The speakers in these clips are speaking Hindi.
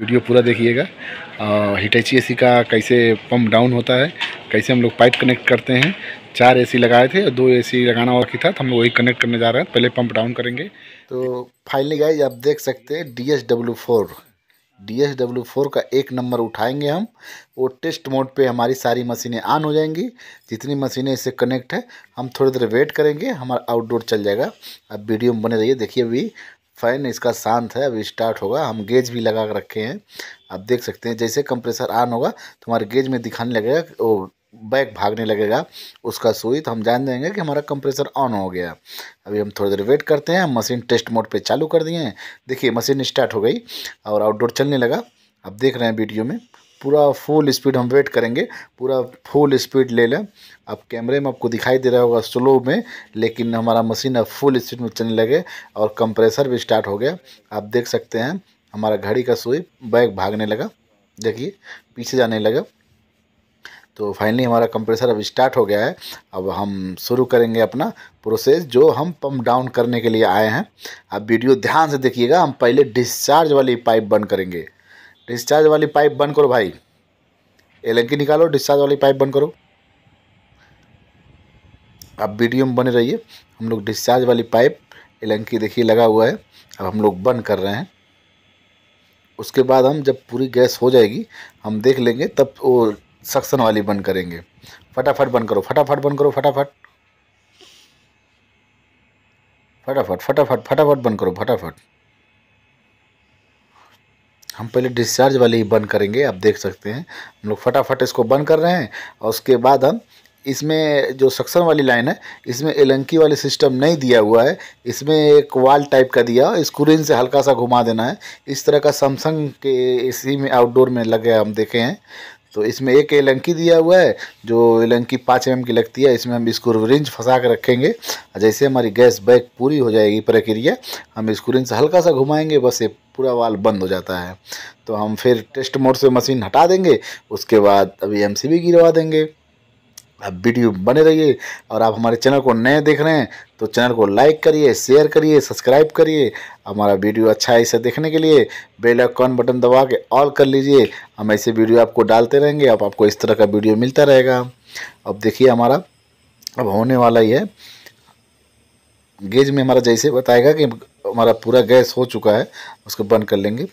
वीडियो पूरा देखिएगा हिटैची एसी का कैसे पंप डाउन होता है कैसे हम लोग पाइप कनेक्ट करते हैं चार एसी लगाए थे और दो एसी लगाना बाकी था तो हम वही कनेक्ट करने जा रहे हैं पहले पंप डाउन करेंगे तो फाइनली गाइज आप देख सकते हैं D S W four D S W four का एक नंबर उठाएंगे हम वो टेस्ट मोड पे हमारी सारी मशीनें ऑन हो जाएंगी जितनी मशीनें इससे कनेक्ट है हम थोड़ी देर वेट करेंगे हमारा आउटडोर चल जाएगा अब वीडियो में बने रहिए देखिए अभी फ़ैन इसका शांत है अभी स्टार्ट होगा हम गेज भी लगा कर रखे हैं आप देख सकते हैं जैसे कंप्रेसर ऑन होगा तो हमारे गेज में दिखाने लगेगा वो बैक भागने लगेगा उसका सुई तो हम जान जाएंगे कि हमारा कंप्रेसर ऑन हो गया अभी हम थोड़ी देर वेट करते हैं मशीन टेस्ट मोड पे चालू कर दिए हैं देखिए मशीन स्टार्ट हो गई और आउटडोर चलने लगा आप देख रहे हैं वीडियो में पूरा फुल स्पीड हम वेट करेंगे पूरा फुल स्पीड ले लें अब कैमरे में आपको दिखाई दे रहा होगा स्लो में लेकिन हमारा मशीन अब फुल स्पीड में चलने लगे और कंप्रेसर भी स्टार्ट हो गया आप देख सकते हैं हमारा घड़ी का सुई बैग भागने लगा देखिए पीछे जाने लगा तो फाइनली हमारा कंप्रेसर अब स्टार्ट हो गया है अब हम शुरू करेंगे अपना प्रोसेस जो हम पम्प डाउन करने के लिए आए हैं आप वीडियो ध्यान से देखिएगा हम पहले डिस्चार्ज वाली पाइप बंद करेंगे डिस्चार्ज वाली पाइप बंद करो भाई एलंकी निकालो डिस्चार्ज वाली पाइप बंद करो अब वीडियो में बने रहिए हम लोग डिस्चार्ज वाली पाइप एलंकी देखिए लगा हुआ है अब हम लोग बंद कर रहे हैं उसके बाद हम जब पूरी गैस हो जाएगी हम देख लेंगे तब वो सक्सन वाली बंद करेंगे फटाफट बंद करो फटाफट बंद करो फटाफट फटाफट फटाफट फटाफट बंद करो फटाफट हम पहले डिस्चार्ज वाले ही बंद करेंगे आप देख सकते हैं हम लोग फटाफट इसको बंद कर रहे हैं और उसके बाद हम इसमें जो सक्सन वाली लाइन है इसमें एलंकी वाले सिस्टम नहीं दिया हुआ है इसमें एक वाल टाइप का दिया स्क्रीन से हल्का सा घुमा देना है इस तरह का सैमसंग के इसी में आउटडोर में लगे हम देखे हैं तो इसमें एक एलंकी दिया हुआ है जो एलंकी पाँच एम की लगती है इसमें हम इसको रिंज फंसा कर रखेंगे जैसे हमारी गैस बैग पूरी हो जाएगी प्रक्रिया हम इसको रिंज हल्का सा घुमाएंगे बस ये पूरा वाल बंद हो जाता है तो हम फिर टेस्ट मोड से मशीन हटा देंगे उसके बाद अभी एम गिरवा देंगे अब वीडियो बने रहिए और आप हमारे चैनल को नए देख रहे हैं तो चैनल को लाइक करिए शेयर करिए सब्सक्राइब करिए हमारा वीडियो अच्छा है इसे देखने के लिए बेल आइकॉन बटन दबा के ऑल कर लीजिए हम ऐसे वीडियो आपको डालते रहेंगे अब आपको इस तरह का वीडियो मिलता रहेगा अब देखिए हमारा अब होने वाला ही है गेज में हमारा जैसे बताएगा कि हमारा पूरा गैस हो चुका है उसको बंद कर लेंगे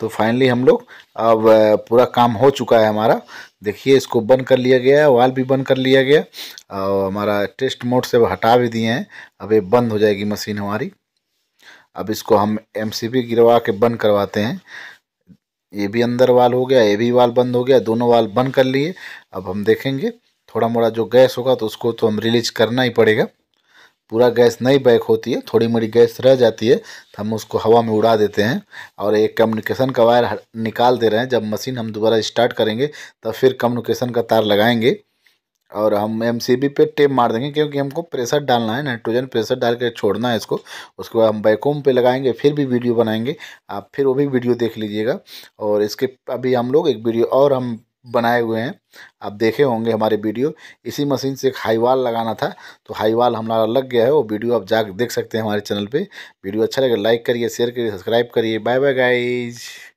तो फाइनली हम लोग अब पूरा काम हो चुका है हमारा देखिए इसको बंद कर लिया गया है वाल भी बंद कर लिया गया और हमारा टेस्ट मोड से हटा भी दिए हैं अब ये बंद हो जाएगी मशीन हमारी अब इसको हम एमसीबी गिरवा के बंद करवाते हैं ये भी अंदर वाल हो गया ये भी वाल बंद हो गया दोनों वाल बंद कर लिए अब हम देखेंगे थोड़ा मोड़ा जो गैस होगा तो उसको तो हम रिलीज करना ही पड़ेगा पूरा गैस नहीं बैक होती है थोड़ी मोड़ी गैस रह जाती है तो हम उसको हवा में उड़ा देते हैं और एक कम्युनिकेशन का वायर निकाल दे रहे हैं जब मशीन हम दोबारा स्टार्ट करेंगे तब तो फिर कम्युनिकेशन का तार लगाएंगे और हम एम पे टेप मार देंगे क्योंकि हमको प्रेशर डालना है नाइट्रोजन प्रेशर डाल के छोड़ना है इसको उसके बाद हम बैकूम पे लगाएंगे फिर भी वीडियो बनाएंगे आप फिर वो भी वीडियो देख लीजिएगा और इसके अभी हम लोग एक वीडियो और हम बनाए हुए हैं आप देखे होंगे हमारे वीडियो इसी मशीन से एक हाईवाल लगाना था तो हाईवाल हमारा लग गया है वो वीडियो आप जा देख सकते हैं हमारे चैनल पे वीडियो अच्छा लगे तो लाइक करिए शेयर करिए सब्सक्राइब करिए बाय बाय गाइज